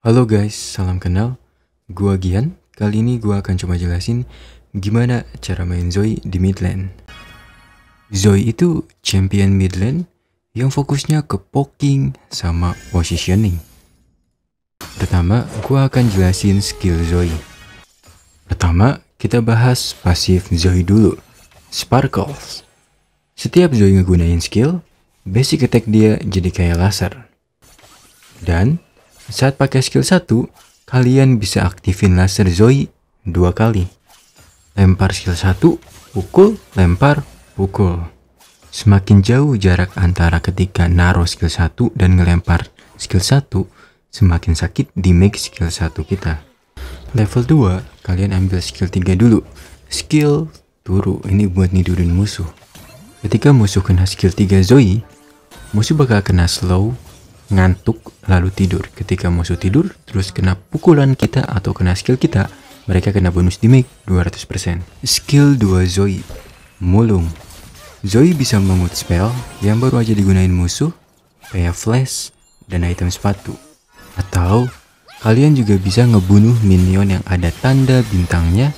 Halo guys, salam kenal. Gua Gian. Kali ini gua akan coba jelasin gimana cara main Zoe di mid lane. Zoe itu champion mid lane yang fokusnya ke poking sama positioning. Pertama, gua akan jelasin skill Zoe. Pertama, kita bahas pasif Zoe dulu. Sparkles. Setiap Zoe ngegunain skill, basic attack dia jadi kayak laser. Dan saat pakai skill 1, kalian bisa aktifin laser Zoe dua kali. Lempar skill 1, pukul, lempar, pukul. Semakin jauh jarak antara ketika naruh skill 1 dan ngelempar skill 1, semakin sakit di make skill 1 kita. Level 2, kalian ambil skill 3 dulu. Skill turu, ini buat nidurin musuh. Ketika musuh kena skill 3 Zoe, musuh bakal kena slow ngantuk, lalu tidur. Ketika musuh tidur, terus kena pukulan kita atau kena skill kita, mereka kena bonus damage 200%. Skill 2 Zoe, mulung. Zoe bisa mengut spell yang baru aja digunain musuh, kayak flash dan item sepatu. Atau kalian juga bisa ngebunuh minion yang ada tanda bintangnya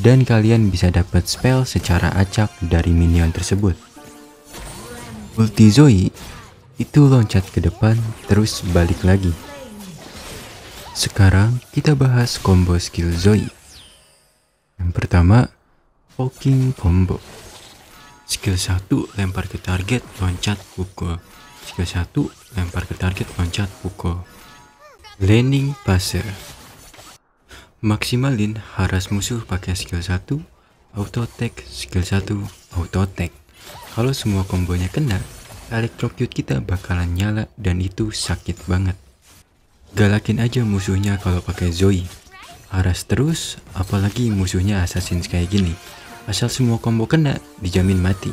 dan kalian bisa dapat spell secara acak dari minion tersebut. Ulti Zoe itu loncat ke depan terus balik lagi. Sekarang kita bahas combo skill Zoe. Yang pertama, poking combo. Skill 1 lempar ke target, loncat, pukul. Skill 1 lempar ke target, loncat, pukul. Landing passer. Maksimalin haras musuh pakai skill 1, auto attack, skill 1, auto attack. Kalau semua kombonya kena, elektrokut kita bakalan nyala dan itu sakit banget. Galakin aja musuhnya kalau pakai Zoe. Aras terus, apalagi musuhnya assassin kayak gini. Asal semua combo kena, dijamin mati.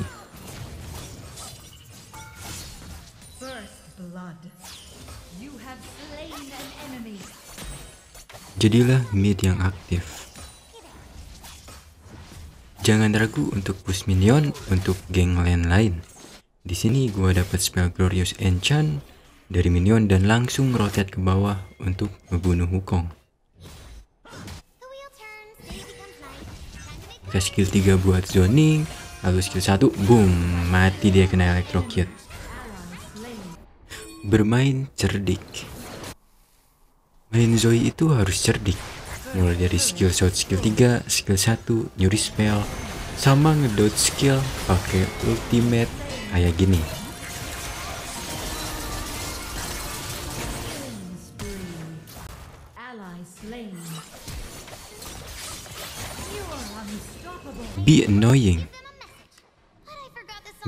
Jadilah mid yang aktif. Jangan ragu untuk push minion untuk geng lain-lain. Di sini gua dapat spell Glorious Enchant dari minion dan langsung rotet ke bawah untuk membunuh Wukong. Kita skill 3 buat zoning, lalu skill 1, boom, mati dia kena electrocute. Bermain cerdik. Main Zoe itu harus cerdik, mulai dari skill shot skill 3, skill 1, nyuri spell, sama ngedot skill pakai ultimate kayak gini be annoying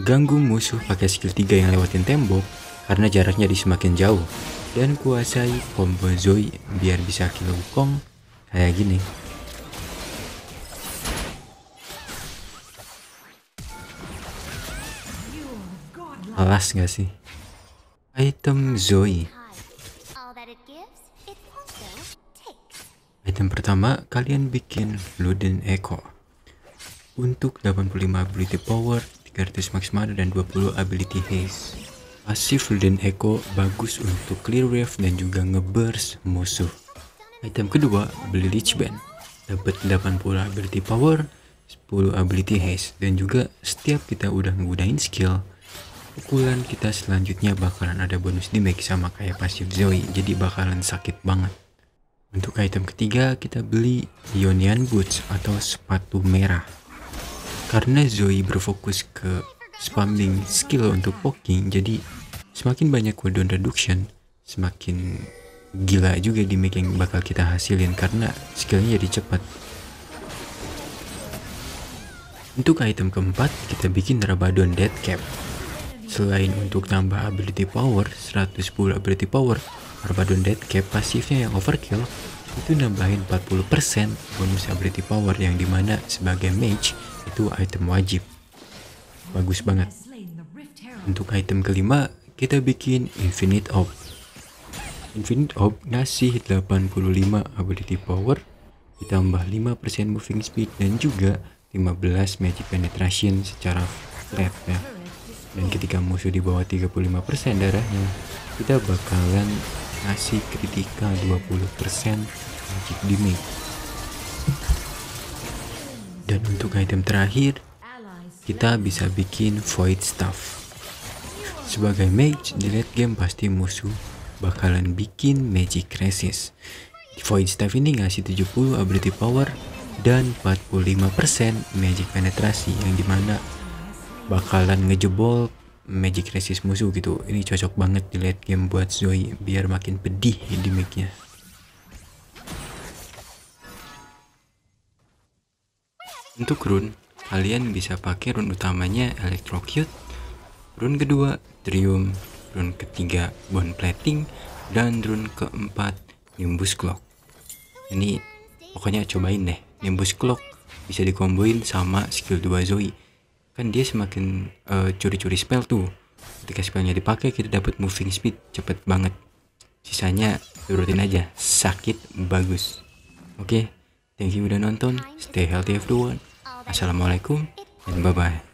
ganggu musuh pakai skill 3 yang lewatin tembok karena jaraknya di semakin jauh dan kuasai combo Zoe biar bisa kill Wukong kayak gini Malas gak sih? Item Zoe Item pertama, kalian bikin Luden Echo Untuk 85 ability power, 300 max mana, dan 20 ability haze Pasif Luden Echo bagus untuk clear wave dan juga ngeburst musuh Item kedua, beli Lich Band Dapat 80 ability power, 10 ability haste Dan juga setiap kita udah menggunakan skill pukulan kita selanjutnya bakalan ada bonus damage sama kayak pasif Zoe, jadi bakalan sakit banget. Untuk item ketiga, kita beli Ionian Boots atau sepatu merah. Karena Zoe berfokus ke spamming skill untuk poking, jadi semakin banyak cooldown reduction, semakin gila juga di yang bakal kita hasilin karena skillnya jadi cepat. Untuk item keempat, kita bikin Rabadon Dead Selain untuk tambah ability power, 110 ability power, dead cap pasifnya yang overkill, itu nambahin 40% bonus ability power yang dimana sebagai mage itu item wajib. Bagus banget. Untuk item kelima, kita bikin Infinite Orb. Infinite Orb ngasih 85 ability power, ditambah 5% moving speed dan juga 15 magic penetration secara flat ya dan ketika musuh di bawah 35% darahnya kita bakalan ngasih kritika 20% magic damage dan untuk item terakhir kita bisa bikin void staff sebagai mage di late game pasti musuh bakalan bikin magic resist void staff ini ngasih 70 ability power dan 45% magic penetrasi yang dimana bakalan ngejebol magic resist musuh gitu ini cocok banget di late game buat Zoe biar makin pedih ya gimmicknya untuk rune kalian bisa pakai rune utamanya electrocute rune kedua trium rune ketiga bone plating dan rune keempat nimbus clock ini pokoknya cobain deh nimbus clock bisa dikomboin sama skill 2 Zoe kan dia semakin eh, curi-curi spell tuh ketika spellnya dipakai kita dapat moving speed cepet banget sisanya turutin aja sakit bagus oke okay, thank you udah nonton stay healthy everyone assalamualaikum dan bye bye